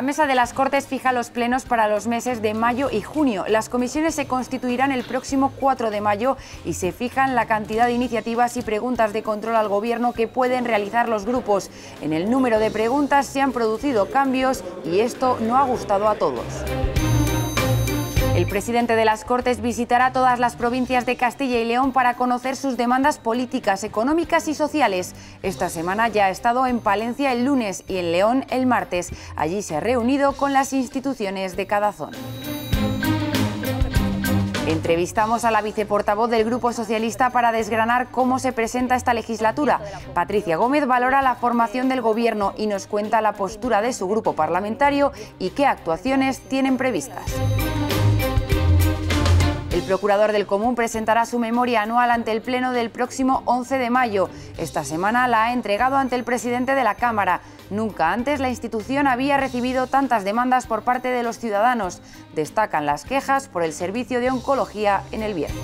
La mesa de las Cortes fija los plenos para los meses de mayo y junio. Las comisiones se constituirán el próximo 4 de mayo y se fijan la cantidad de iniciativas y preguntas de control al Gobierno que pueden realizar los grupos. En el número de preguntas se han producido cambios y esto no ha gustado a todos. El presidente de las Cortes visitará todas las provincias de Castilla y León para conocer sus demandas políticas, económicas y sociales. Esta semana ya ha estado en Palencia el lunes y en León el martes. Allí se ha reunido con las instituciones de cada zona. Entrevistamos a la viceportavoz del Grupo Socialista para desgranar cómo se presenta esta legislatura. Patricia Gómez valora la formación del Gobierno y nos cuenta la postura de su grupo parlamentario y qué actuaciones tienen previstas. El procurador del Común presentará su memoria anual ante el Pleno del próximo 11 de mayo. Esta semana la ha entregado ante el presidente de la Cámara. Nunca antes la institución había recibido tantas demandas por parte de los ciudadanos. Destacan las quejas por el servicio de oncología en el Viernes.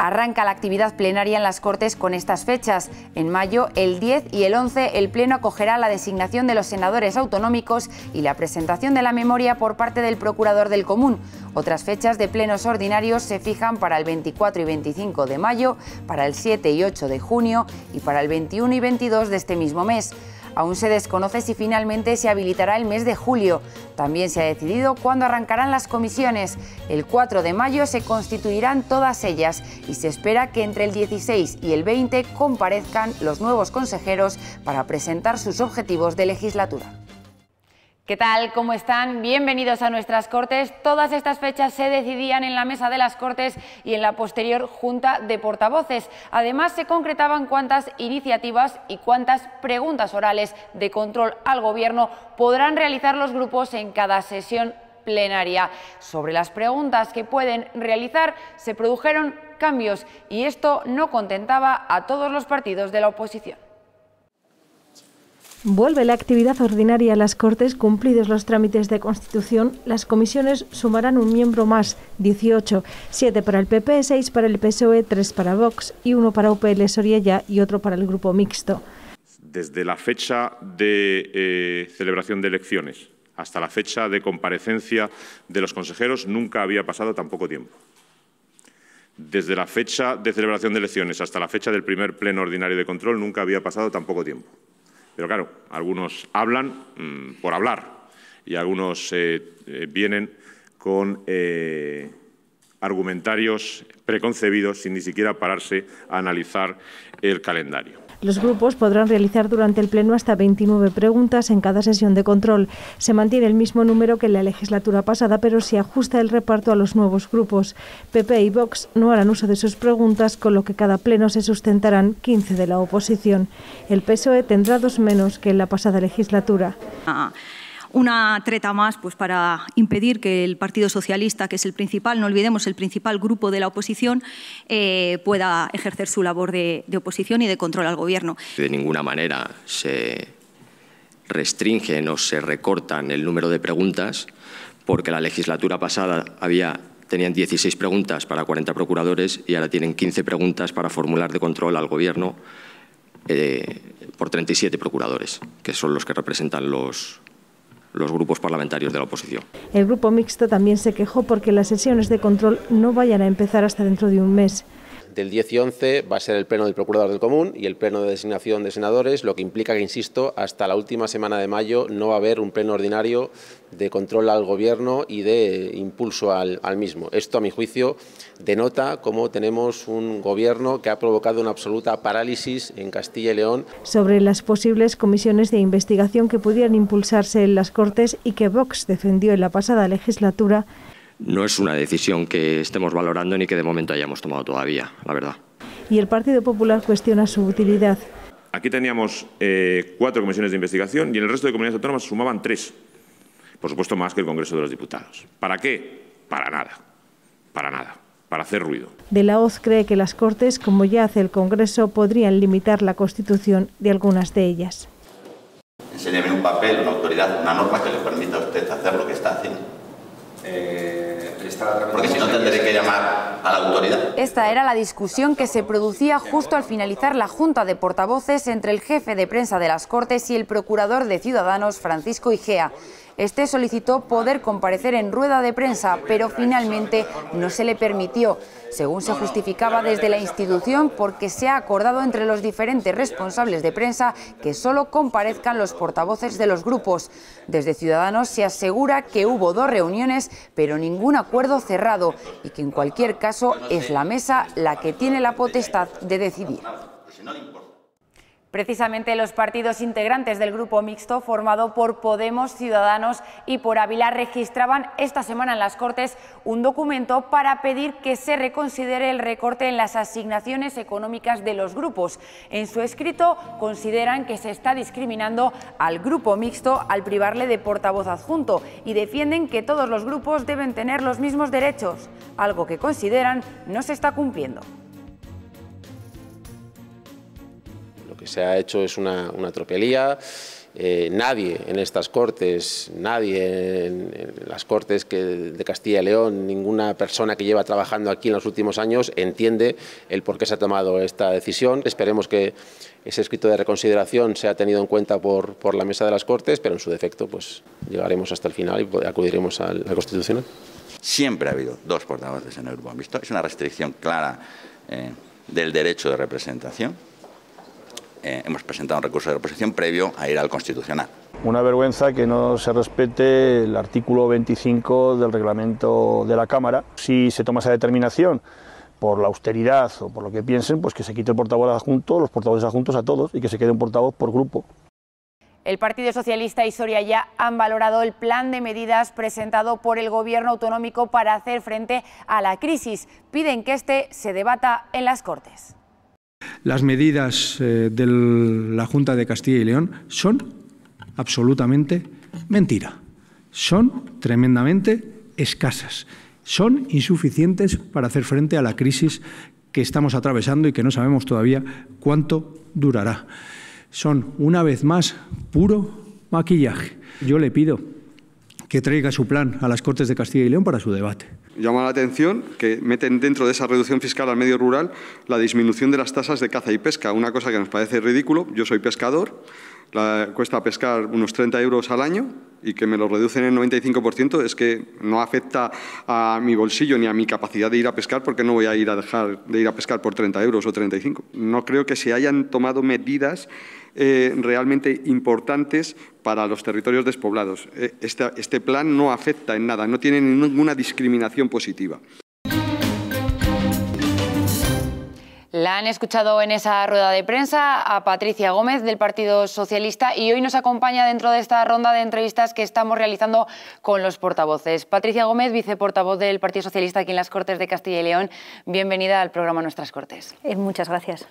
Arranca la actividad plenaria en las Cortes con estas fechas. En mayo, el 10 y el 11, el Pleno acogerá la designación de los senadores autonómicos y la presentación de la memoria por parte del Procurador del Común. Otras fechas de plenos ordinarios se fijan para el 24 y 25 de mayo, para el 7 y 8 de junio y para el 21 y 22 de este mismo mes. Aún se desconoce si finalmente se habilitará el mes de julio. También se ha decidido cuándo arrancarán las comisiones. El 4 de mayo se constituirán todas ellas y se espera que entre el 16 y el 20 comparezcan los nuevos consejeros para presentar sus objetivos de legislatura. ¿Qué tal? ¿Cómo están? Bienvenidos a nuestras Cortes. Todas estas fechas se decidían en la Mesa de las Cortes y en la posterior Junta de Portavoces. Además, se concretaban cuántas iniciativas y cuántas preguntas orales de control al Gobierno podrán realizar los grupos en cada sesión plenaria. Sobre las preguntas que pueden realizar, se produjeron cambios y esto no contentaba a todos los partidos de la oposición. Vuelve la actividad ordinaria a las Cortes cumplidos los trámites de constitución. Las comisiones sumarán un miembro más, 18, 7 para el PP, 6 para el PSOE, 3 para Vox y 1 para UPL Soriella y otro para el grupo mixto. Desde la fecha de eh, celebración de elecciones hasta la fecha de comparecencia de los consejeros nunca había pasado tan poco tiempo. Desde la fecha de celebración de elecciones hasta la fecha del primer pleno ordinario de control nunca había pasado tan poco tiempo. Pero claro, algunos hablan mm, por hablar y algunos eh, eh, vienen con eh, argumentarios preconcebidos sin ni siquiera pararse a analizar el calendario. Los grupos podrán realizar durante el Pleno hasta 29 preguntas en cada sesión de control. Se mantiene el mismo número que en la legislatura pasada, pero se ajusta el reparto a los nuevos grupos. PP y Vox no harán uso de sus preguntas, con lo que cada Pleno se sustentarán 15 de la oposición. El PSOE tendrá dos menos que en la pasada legislatura. Ah, una treta más pues, para impedir que el Partido Socialista, que es el principal, no olvidemos, el principal grupo de la oposición, eh, pueda ejercer su labor de, oposición y de control al Gobierno. De ninguna manera se restringen o se recortan el número de preguntas, porque la legislatura pasada había tenían 16 preguntas para 40 procuradores y ahora tienen 15 preguntas para formular de control al Gobierno eh, por 37 procuradores, que son los que representan los, los grupos parlamentarios de la oposición. El grupo mixto también se quejó porque las sesiones de control no vayan a empezar hasta dentro de un mes del 10 y 11 va a ser el pleno del Procurador del Común y el pleno de designación de senadores, lo que implica que, insisto, hasta la última semana de mayo no va a haber un pleno ordinario de control al Gobierno y de impulso al, al mismo. Esto, a mi juicio, denota cómo tenemos un Gobierno que ha provocado una absoluta parálisis en Castilla y León. Sobre las posibles comisiones de investigación que pudieran impulsarse en las Cortes y que Vox defendió en la pasada legislatura, no es una decisión que estemos valorando ni que de momento hayamos tomado todavía, la verdad. Y el Partido Popular cuestiona su utilidad. Aquí teníamos eh, cuatro comisiones de investigación y en el resto de comunidades autónomas sumaban tres. Por supuesto, más que el Congreso de los Diputados. ¿Para qué? Para nada. Para nada. Para hacer ruido. De la Oz cree que las Cortes, como ya hace el Congreso, podrían limitar la constitución de algunas de ellas. Enséñame un papel, una autoridad, una norma que le permita a usted hacer lo que está haciendo. Eh, porque si no tendré que llamar a la autoridad. Esta era la discusión que se producía justo al finalizar la junta de portavoces entre el jefe de prensa de las Cortes y el procurador de Ciudadanos, Francisco Igea. Este solicitó poder comparecer en rueda de prensa, pero finalmente no se le permitió, según se justificaba desde la institución, porque se ha acordado entre los diferentes responsables de prensa que solo comparezcan los portavoces de los grupos. Desde Ciudadanos se asegura que hubo dos reuniones, pero ningún acuerdo cerrado y que en cualquier caso es la mesa la que tiene la potestad de decidir. Precisamente los partidos integrantes del grupo mixto formado por Podemos, Ciudadanos y por Ávila registraban esta semana en las Cortes un documento para pedir que se reconsidere el recorte en las asignaciones económicas de los grupos. En su escrito consideran que se está discriminando al grupo mixto al privarle de portavoz adjunto y defienden que todos los grupos deben tener los mismos derechos, algo que consideran no se está cumpliendo. que se ha hecho es una, atropelía. tropelía. Eh, nadie en estas Cortes, nadie en, las Cortes de Castilla y León, ninguna persona que lleva trabajando aquí en los últimos años entiende el por qué se ha tomado esta decisión. Esperemos que ese escrito de reconsideración sea tenido en cuenta por, la mesa de las Cortes, pero en su defecto pues llegaremos hasta el final y acudiremos a la Constitucional. Siempre ha habido dos portavoces en el grupo Es una restricción clara eh, del derecho de representación eh, hemos presentado un recurso de reposición previo a ir al Constitucional. Una vergüenza que no se respete el artículo 25 del reglamento de la Cámara. Si se toma esa determinación por la austeridad o por lo que piensen, pues que se quite el portavoz adjunto, los portavoces adjuntos a todos y que se quede un portavoz por grupo. El Partido Socialista y Soria ya han valorado el plan de medidas presentado por el Gobierno autonómico para hacer frente a la crisis. Piden que este se debata en las Cortes. Las medidas eh, de la Junta de Castilla y León son absolutamente mentira. Son tremendamente escasas. Son insuficientes para hacer frente a la crisis que estamos atravesando y que no sabemos todavía cuánto durará. Son, una vez más, puro maquillaje. Yo le pido que traiga su plan a las Cortes de Castilla y León para su debate. Llama la atención que meten dentro de esa reducción fiscal al medio rural la disminución de las tasas de caza y pesca, una cosa que nos parece ridículo. Yo soy pescador, la, cuesta pescar unos 30 euros al año y que me lo reducen en 95%, es que no afecta a mi bolsillo ni a mi capacidad de ir a pescar porque no voy a ir a dejar de ir a pescar por 30 euros o 35. No creo que se hayan tomado medidas eh, realmente importantes para los territorios despoblados. Eh, este plan no afecta en nada, no tiene ninguna discriminación positiva. La han escuchado en esa rueda de prensa a Patricia Gómez del Partido Socialista y hoy nos acompaña dentro de esta ronda de entrevistas que estamos realizando con los portavoces. Patricia Gómez, viceportavoz del Partido Socialista aquí en las Cortes de Castilla y León, bienvenida al programa Nuestras Cortes. Eh, muchas gracias.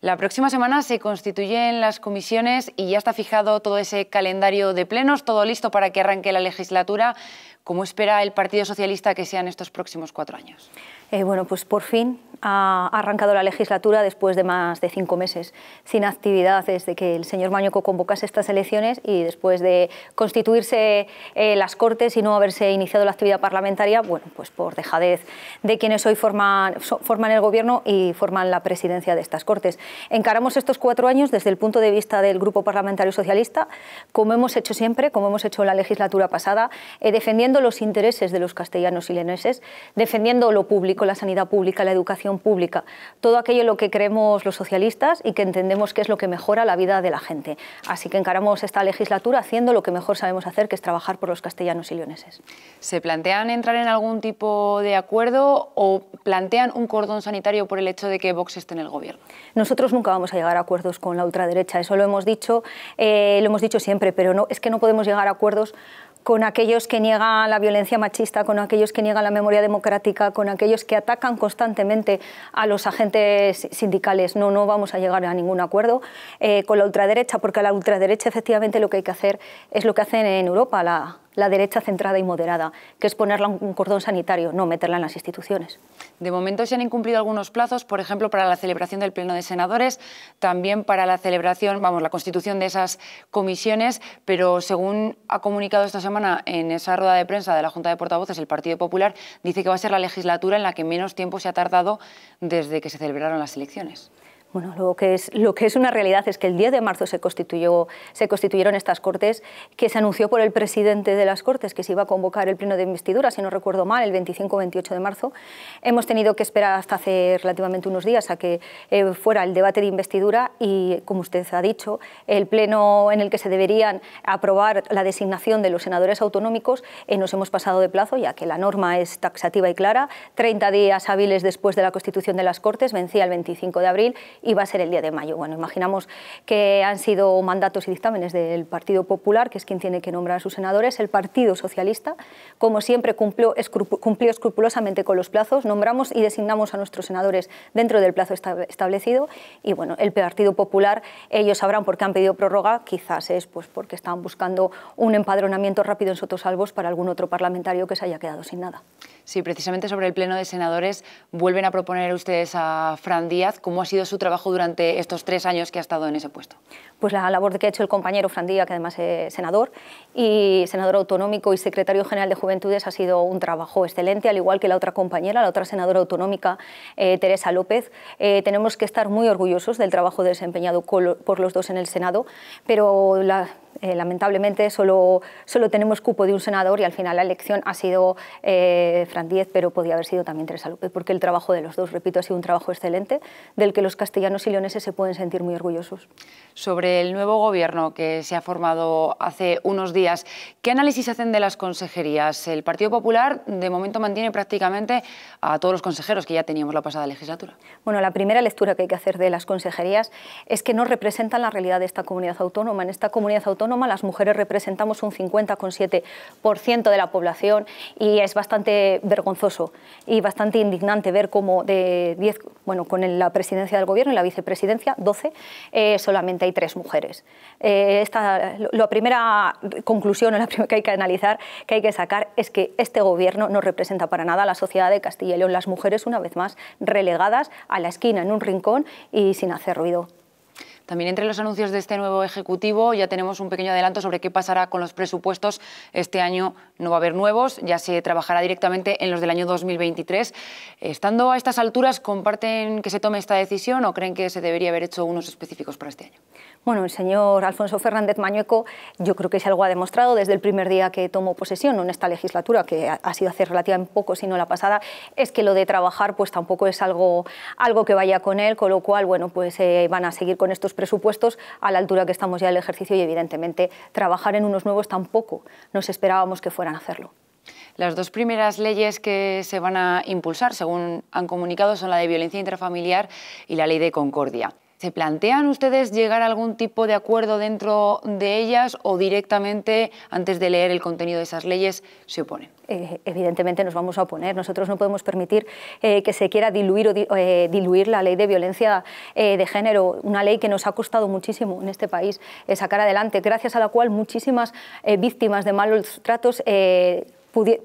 La próxima semana se constituyen las comisiones y ya está fijado todo ese calendario de plenos, todo listo para que arranque la legislatura. ¿Cómo espera el Partido Socialista que sean estos próximos cuatro años? Eh, bueno, pues por fin ha arrancado la legislatura después de más de cinco meses sin actividad desde que el señor Mañoco convocase estas elecciones y después de constituirse eh, las Cortes y no haberse iniciado la actividad parlamentaria, bueno, pues por dejadez de quienes hoy forman, forman el Gobierno y forman la presidencia de estas Cortes. Encaramos estos cuatro años desde el punto de vista del Grupo Parlamentario Socialista, como hemos hecho siempre, como hemos hecho en la legislatura pasada, eh, defendiendo los intereses de los castellanos y leoneses, defendiendo lo público con la sanidad pública, la educación pública, todo aquello lo que creemos los socialistas y que entendemos que es lo que mejora la vida de la gente. Así que encaramos esta legislatura haciendo lo que mejor sabemos hacer, que es trabajar por los castellanos y leoneses. ¿Se plantean entrar en algún tipo de acuerdo o plantean un cordón sanitario por el hecho de que Vox esté en el gobierno? Nosotros nunca vamos a llegar a acuerdos con la ultraderecha, eso lo hemos dicho, eh, lo hemos dicho siempre, pero no, es que no podemos llegar a acuerdos con aquellos que niegan la violencia machista, con aquellos que niegan la memoria democrática, con aquellos que atacan constantemente a los agentes sindicales. No, no vamos a llegar a ningún acuerdo eh, con la ultraderecha, porque a la ultraderecha efectivamente lo que hay que hacer es lo que hacen en Europa, la, la derecha centrada y moderada, que es ponerla en un cordón sanitario, no meterla en las instituciones. De momento se han incumplido algunos plazos, por ejemplo, para la celebración del Pleno de Senadores, también para la celebración, vamos, la constitución de esas comisiones, pero según ha comunicado esta semana en esa rueda de prensa de la Junta de Portavoces, el Partido Popular dice que va a ser la legislatura en la que menos tiempo se ha tardado desde que se celebraron las elecciones. Bueno, lo que, es, lo que es una realidad es que el 10 de marzo se, constituyó, se constituyeron estas Cortes, que se anunció por el presidente de las Cortes que se iba a convocar el pleno de investidura, si no recuerdo mal, el 25 o 28 de marzo. Hemos tenido que esperar hasta hace relativamente unos días a que eh, fuera el debate de investidura y, como usted ha dicho, el pleno en el que se deberían aprobar la designación de los senadores autonómicos eh, nos hemos pasado de plazo, ya que la norma es taxativa y clara. 30 días hábiles después de la constitución de las Cortes, vencía el 25 de abril iba a ser el día de mayo. Bueno, imaginamos que han sido mandatos y dictámenes del Partido Popular, que es quien tiene que nombrar a sus senadores. El Partido Socialista, como siempre, cumplió, escrupulosamente con los plazos. Nombramos y designamos a nuestros senadores dentro del plazo establecido. Y bueno, el Partido Popular, ellos sabrán por qué han pedido prórroga, quizás es pues, porque estaban buscando un empadronamiento rápido en Sotosalvos para algún otro parlamentario que se haya quedado sin nada. Sí, precisamente sobre el Pleno de Senadores vuelven a proponer ustedes a Fran Díaz. ¿Cómo ha sido su trabajo durante estos tres años que ha estado en ese puesto? Pues la labor que ha hecho el compañero Fran Díaz, que además es senador y senador autonómico y secretario general de Juventudes, ha sido un trabajo excelente, al igual que la otra compañera, la otra senadora autonómica, eh, Teresa López. Eh, tenemos que estar muy orgullosos del trabajo desempeñado por los dos en el Senado, pero la eh, lamentablemente solo, tenemos cupo de un senador y al final la elección ha sido eh, Fran Díez, pero podía haber sido también Teresa López, porque el trabajo de los dos, repito, ha sido un trabajo excelente, del que los castellanos y leoneses se pueden sentir muy orgullosos. Sobre el nuevo gobierno que se ha formado hace unos días, ¿qué análisis hacen de las consejerías? El Partido Popular de momento mantiene prácticamente a todos los consejeros que ya teníamos la pasada legislatura. Bueno, la primera lectura que hay que hacer de las consejerías es que no representan la realidad de esta comunidad autónoma. En esta comunidad autónoma las mujeres representamos un 50,7% de la población y es bastante vergonzoso y bastante indignante ver cómo de 10, bueno, con la presidencia del gobierno y la vicepresidencia, 12, eh, solamente hay tres mujeres. la eh, primera conclusión la primera que hay que analizar, que hay que sacar, es que este gobierno no representa para nada a la sociedad de Castilla y León, las mujeres una vez más relegadas a la esquina, en un rincón y sin hacer ruido. También entre los anuncios de este nuevo Ejecutivo ya tenemos un pequeño adelanto sobre qué pasará con los presupuestos. Este año no va a haber nuevos, ya se trabajará directamente en los del año 2023. Estando a estas alturas, ¿comparten que se tome esta decisión o creen que se debería haber hecho unos específicos para este año? Bueno, el señor Alfonso Fernández Mañueco yo creo que es algo ha demostrado desde el primer día que tomó posesión en esta legislatura, que ha sido hace relativamente poco, sino la pasada, es que lo de trabajar pues tampoco es algo, algo que vaya con él, con lo cual bueno, pues eh, van a seguir con estos presupuestos a la altura que estamos ya el ejercicio y evidentemente trabajar en unos nuevos tampoco nos esperábamos que fueran a hacerlo. Las dos primeras leyes que se van a impulsar, según han comunicado, son la de violencia intrafamiliar y la ley de concordia. ¿Se plantean ustedes llegar a algún tipo de acuerdo dentro de ellas o directamente, antes de leer el contenido de esas leyes, se oponen? Eh, evidentemente nos vamos a oponer. Nosotros no podemos permitir eh, que se quiera diluir, o eh, diluir la ley de violencia de género, una ley que nos ha costado muchísimo en este país sacar adelante, gracias a la cual muchísimas víctimas de malos tratos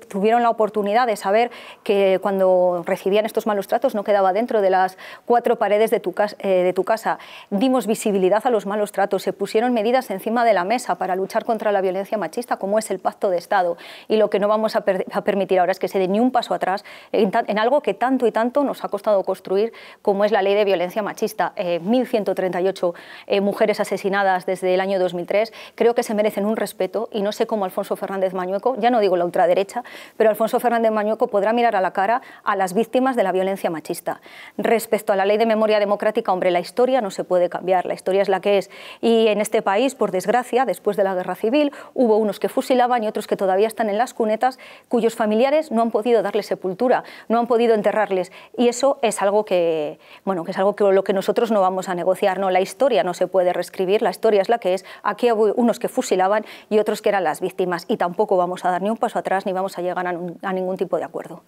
tuvieron la oportunidad de saber que cuando recibían estos malos tratos no quedaba dentro de las cuatro paredes de tu, casa, eh, de tu casa. Dimos visibilidad a los malos tratos, se pusieron medidas encima de la mesa para luchar contra la violencia machista, como es el Pacto de Estado. Y lo que no vamos a, permitir ahora es que se dé ni un paso atrás en, algo que tanto y tanto nos ha costado construir, como es la ley de violencia machista. 1.138 eh, eh, mujeres asesinadas desde el año 2003. Creo que se merecen un respeto y no sé cómo Alfonso Fernández Mañueco, ya no digo la ultraderecha, derecha, pero Alfonso Fernández Mañueco podrá mirar a la cara a las víctimas de la violencia machista. Respecto a la ley de memoria democrática, hombre, la historia no se puede cambiar, la historia es la que es. Y en este país, por desgracia, después de la guerra civil, hubo unos que fusilaban y otros que todavía están en las cunetas, cuyos familiares no han podido darles sepultura, no han podido enterrarles. Y eso es algo que, bueno, que es algo que lo que nosotros no vamos a negociar, no, la historia no se puede reescribir, la historia es la que es. Aquí hubo unos que fusilaban y otros que eran las víctimas y tampoco vamos a dar ni un paso atrás ni vamos a llegar a, a ningún tipo de acuerdo.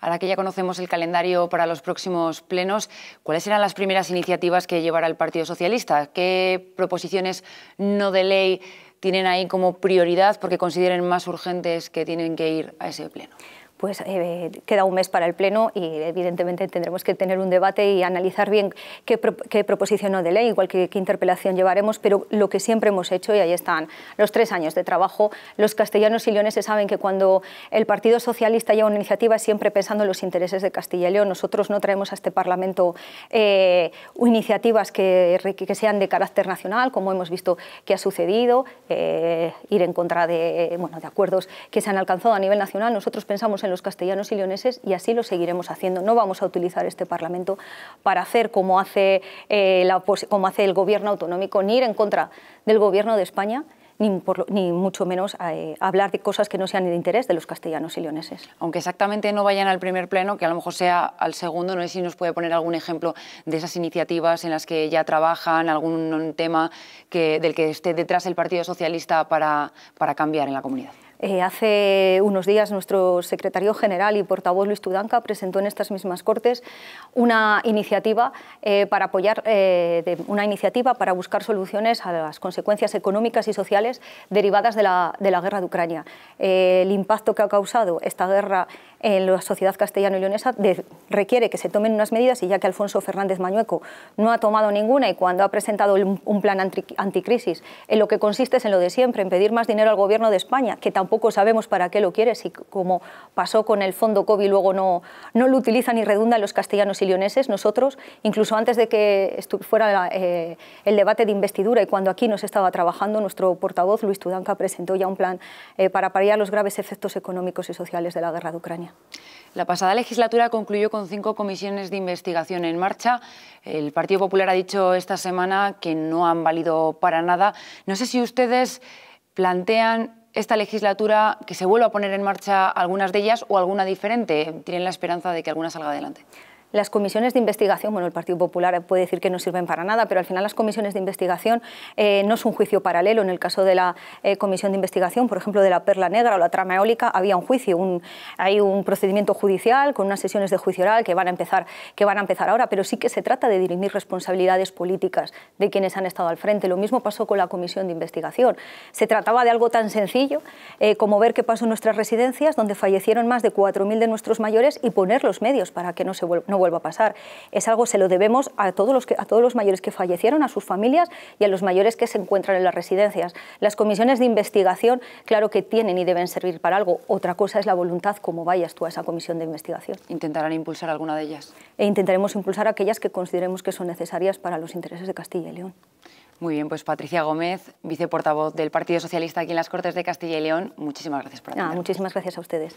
Ahora que ya conocemos el calendario para los próximos plenos, ¿cuáles serán las primeras iniciativas que llevará el Partido Socialista? ¿Qué proposiciones no de ley tienen ahí como prioridad porque consideren más urgentes que tienen que ir a ese pleno? pues eh, queda un mes para el Pleno y evidentemente tendremos que tener un debate y analizar bien qué, proposición o de ley, igual que qué interpelación llevaremos, pero lo que siempre hemos hecho, y ahí están los tres años de trabajo, los castellanos y leoneses saben que cuando el Partido Socialista lleva una iniciativa siempre pensando en los intereses de Castilla y León. Nosotros no traemos a este Parlamento eh, iniciativas que, sean de carácter nacional, como hemos visto que ha sucedido, eh, ir en contra de, bueno, de acuerdos que se han alcanzado a nivel nacional. Nosotros pensamos en los castellanos y leoneses y así lo seguiremos haciendo. No vamos a utilizar este Parlamento para hacer como hace, eh, la, pues, como hace el gobierno autonómico, ni ir en contra del gobierno de España, ni, mucho menos eh, hablar de cosas que no sean de interés de los castellanos y leoneses. Aunque exactamente no vayan al primer pleno, que a lo mejor sea al segundo, no sé si nos puede poner algún ejemplo de esas iniciativas en las que ya trabajan, algún tema que, del que esté detrás el Partido Socialista para, para cambiar en la comunidad. Eh, hace unos días nuestro secretario general y portavoz Luis Tudanca presentó en estas mismas Cortes una iniciativa eh, para apoyar eh, una iniciativa para buscar soluciones a las consecuencias económicas y sociales derivadas de la, de la guerra de Ucrania. el impacto que ha causado esta guerra en eh, la sociedad castellano-leonesa requiere que se tomen unas medidas y ya que Alfonso Fernández Mañueco no ha tomado ninguna y cuando ha presentado un plan anticrisis, en lo que consiste es en lo de siempre, en pedir más dinero al gobierno de España, que tampoco sabemos para qué lo quiere, si como pasó con el fondo COVID luego no, no lo utilizan y redundan los castellanos y leoneses, nosotros, incluso antes de que fuera eh, el debate de investidura y cuando aquí nos estaba trabajando, nuestro portavoz Luis Tudanca presentó ya un plan eh, para paliar los graves efectos económicos y sociales de la guerra de Ucrania. La pasada legislatura concluyó con cinco comisiones de investigación en marcha. El Partido Popular ha dicho esta semana que no han valido para nada. No sé si ustedes plantean esta legislatura que se vuelva a poner en marcha algunas de ellas o alguna diferente. ¿Tienen la esperanza de que alguna salga adelante? las comisiones de investigación, bueno, el Partido Popular puede decir que no sirven para nada, pero al final las comisiones de investigación eh, no es un juicio paralelo. En el caso de la eh, comisión de investigación, por ejemplo, de la Perla Negra o la trama eólica, había un juicio, un, hay un procedimiento judicial con unas sesiones de juicio oral que van, a empezar, que van a empezar ahora, pero sí que se trata de dirimir responsabilidades políticas de quienes han estado al frente. Lo mismo pasó con la comisión de investigación. Se trataba de algo tan sencillo eh, como ver qué pasó en nuestras residencias, donde fallecieron más de 4.000 de nuestros mayores y poner los medios para que no, se vuelvan no vuelva a pasar. Es algo, se lo debemos a todos los, a todos los mayores que fallecieron, a sus familias y a los mayores que se encuentran en las residencias. Las comisiones de investigación, claro que tienen y deben servir para algo. Otra cosa es la voluntad, como vayas tú a esa comisión de investigación. ¿Intentarán impulsar alguna de ellas? E intentaremos impulsar aquellas que consideremos que son necesarias para los intereses de Castilla y León. Muy bien, pues Patricia Gómez, viceportavoz del Partido Socialista aquí en las Cortes de Castilla y León, muchísimas gracias por atender. muchísimas gracias a ustedes.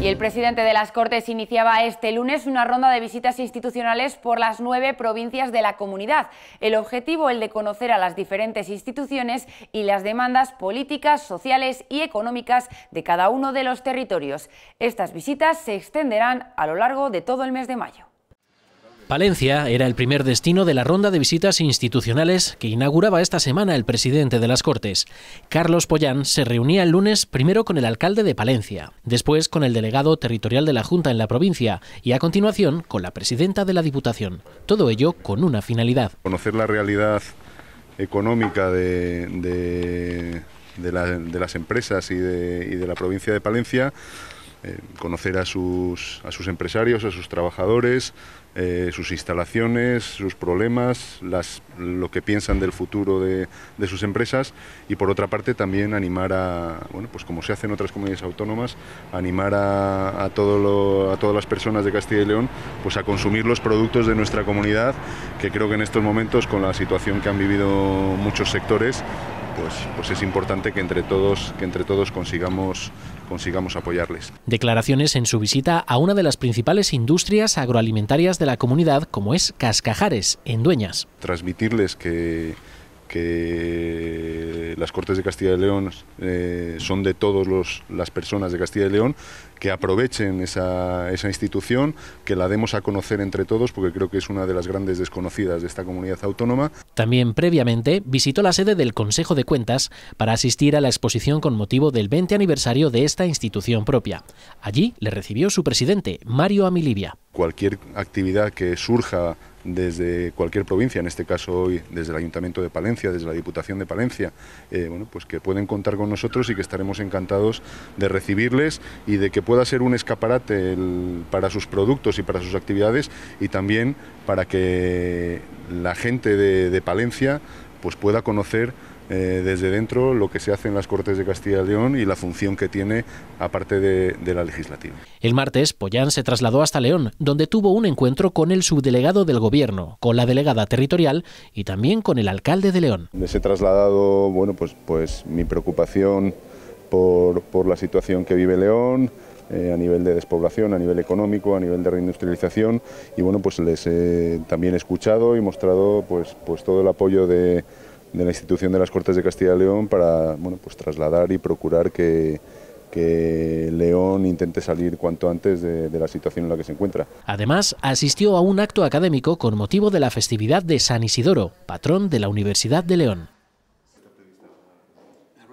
Y el presidente de las Cortes iniciaba este lunes una ronda de visitas institucionales por las nueve provincias de la comunidad. El objetivo, el de conocer a las diferentes instituciones y las demandas políticas, sociales y económicas de cada uno de los territorios. Estas visitas se extenderán a lo largo de todo el mes de mayo. Palencia era el primer destino de la ronda de visitas institucionales que inauguraba esta semana el presidente de las Cortes. Carlos Pollán se reunía el lunes primero con el alcalde de Palencia, después con el delegado territorial de la Junta en la provincia y a continuación con la presidenta de la Diputación. Todo ello con una finalidad. Conocer la realidad económica de, las empresas y, de la provincia de Palencia, eh, conocer a sus empresarios, a sus trabajadores, eh, sus instalaciones, sus problemas, las, lo que piensan del futuro de, sus empresas y por otra parte también animar a, bueno, pues como se hace en otras comunidades autónomas, animar a, a todas las personas de Castilla y León pues a consumir los productos de nuestra comunidad, que creo que en estos momentos con la situación que han vivido muchos sectores, pues, pues, es importante que entre todos, que entre todos consigamos, consigamos apoyarles. Declaraciones en su visita a una de las principales industrias agroalimentarias de la comunidad, como es Cascajares, en Dueñas. Transmitirles que que las Cortes de Castilla y León eh, son de todas las personas de Castilla y León, que aprovechen esa, esa, institución, que la demos a conocer entre todos, porque creo que es una de las grandes desconocidas de esta comunidad autónoma. También previamente visitó la sede del Consejo de Cuentas para asistir a la exposición con motivo del 20 aniversario de esta institución propia. Allí le recibió su presidente, Mario Amilibia. Cualquier actividad que surja desde cualquier provincia, en este caso hoy desde el Ayuntamiento de Palencia, desde la Diputación de Palencia, eh, pues que pueden contar con nosotros y que estaremos encantados de recibirles y de que pueda ser un escaparate para sus productos y para sus actividades y también para que la gente de, Palencia pues pueda conocer eh, desde dentro lo que se hace en las Cortes de Castilla y León y la función que tiene aparte de, la legislativa. El martes, Pollán se trasladó hasta León, donde tuvo un encuentro con el subdelegado del Gobierno, con la delegada territorial y también con el alcalde de León. Les he trasladado bueno, pues, pues mi preocupación por, por la situación que vive León, eh, a nivel de despoblación, a nivel económico, a nivel de reindustrialización y bueno pues les he también escuchado y mostrado pues, pues todo el apoyo de de la institución de las Cortes de Castilla y León para bueno, pues trasladar y procurar que, León intente salir cuanto antes de, de, la situación en la que se encuentra. Además, asistió a un acto académico con motivo de la festividad de San Isidoro, patrón de la Universidad de León.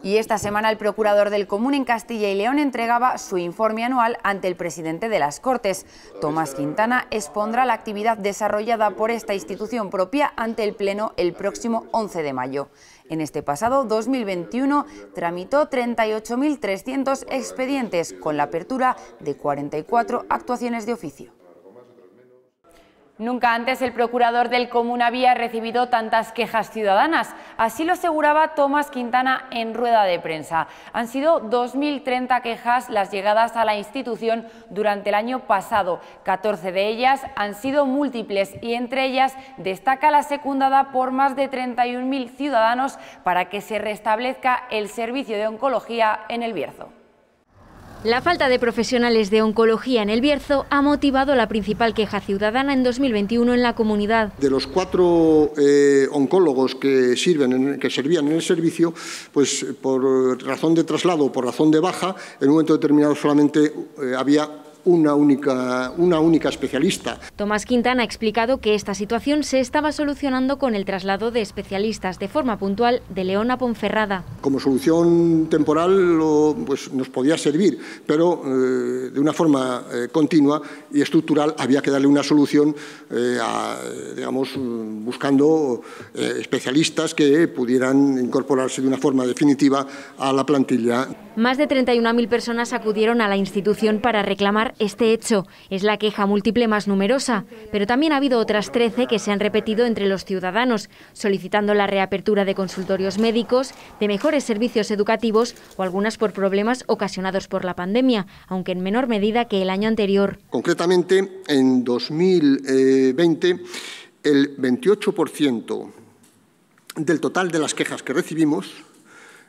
Y esta semana el procurador del Común en Castilla y León entregaba su informe anual ante el presidente de las Cortes. Tomás Quintana expondrá la actividad desarrollada por esta institución propia ante el Pleno el próximo 11 de mayo. En este pasado 2021 tramitó 38.300 expedientes con la apertura de 44 actuaciones de oficio. Nunca antes el procurador del común había recibido tantas quejas ciudadanas. Así lo aseguraba Tomás Quintana en rueda de prensa. Han sido 2.030 quejas las llegadas a la institución durante el año pasado. 14 de ellas han sido múltiples y entre ellas destaca la secundada por más de 31.000 ciudadanos para que se restablezca el servicio de oncología en el Bierzo. La falta de profesionales de oncología en el Bierzo ha motivado la principal queja ciudadana en 2021 en la comunidad. De los cuatro eh, oncólogos que, sirven que servían en el servicio, pues eh, por razón de traslado o por razón de baja, en un momento determinado solamente eh, había una única, una única especialista. Tomás Quintana ha explicado que esta situación se estaba solucionando con el traslado de especialistas de forma puntual de León a Ponferrada. Como solución temporal pues, nos podía servir, pero eh, de una forma eh, continua y estructural había que darle una solución, eh, digamos, buscando especialistas que pudieran incorporarse de una forma definitiva a la plantilla. Más de 31.000 personas acudieron a la institución para reclamar este hecho. Es la queja múltiple más numerosa, pero también ha habido otras 13 que se han repetido entre los ciudadanos, solicitando la reapertura de consultorios médicos, de mejores servicios educativos o algunas por problemas ocasionados por la pandemia, aunque en menor medida que el año anterior. Concretamente, en 2020, el 28% del total de las quejas que recibimos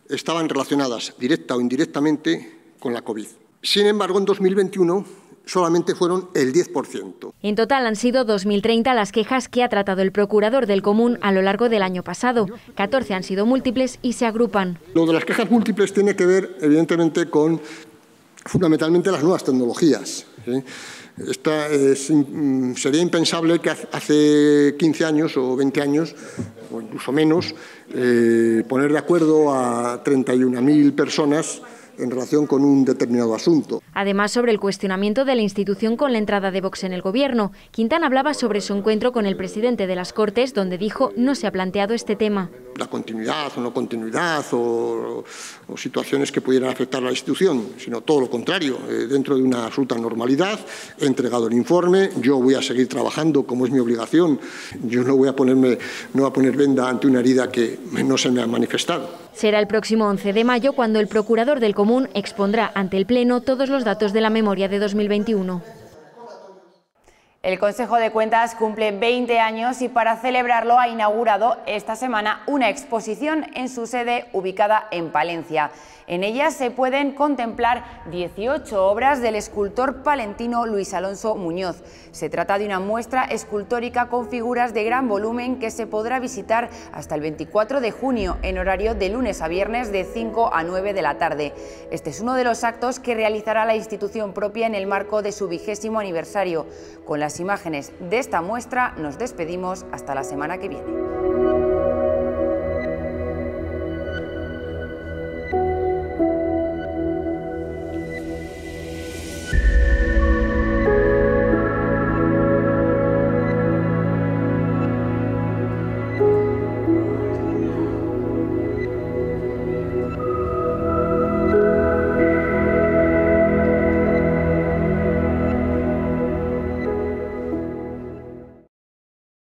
estaban relacionadas directa o indirectamente con la COVID. Sin embargo, en 2021 solamente fueron el 10%. En total han sido 2.030 las quejas que ha tratado el procurador del común a lo largo del año pasado. 14 han sido múltiples y se agrupan. Lo de las quejas múltiples tiene que ver, evidentemente, con fundamentalmente las nuevas tecnologías. Mm, sería impensable que hace 15 años o 20 años, o incluso menos, eh, poner de acuerdo a 31.000 personas en relación con un determinado asunto. Además, sobre el cuestionamiento de la institución con la entrada de Vox en el Gobierno, Quintana hablaba sobre su encuentro con el presidente de las Cortes, donde dijo no se ha planteado este tema la continuidad o no continuidad o, situaciones que pudieran afectar a la institución, sino todo lo contrario. Eh, dentro de una absoluta normalidad, he entregado el informe, yo voy a seguir trabajando como es mi obligación, yo no voy a ponerme, no voy a poner venda ante una herida que no se me ha manifestado. Será el próximo 11 de mayo cuando el procurador del Común expondrá ante el Pleno todos los datos de la memoria de 2021. El Consejo de Cuentas cumple 20 años y para celebrarlo ha inaugurado esta semana una exposición en su sede ubicada en Palencia. En ella se pueden contemplar 18 obras del escultor palentino Luis Alonso Muñoz. Se trata de una muestra escultórica con figuras de gran volumen que se podrá visitar hasta el 24 de junio en horario de lunes a viernes de 5 a 9 de la tarde. Este es uno de los actos que realizará la institución propia en el marco de su vigésimo aniversario. Con las imágenes de esta muestra nos despedimos hasta la semana que viene.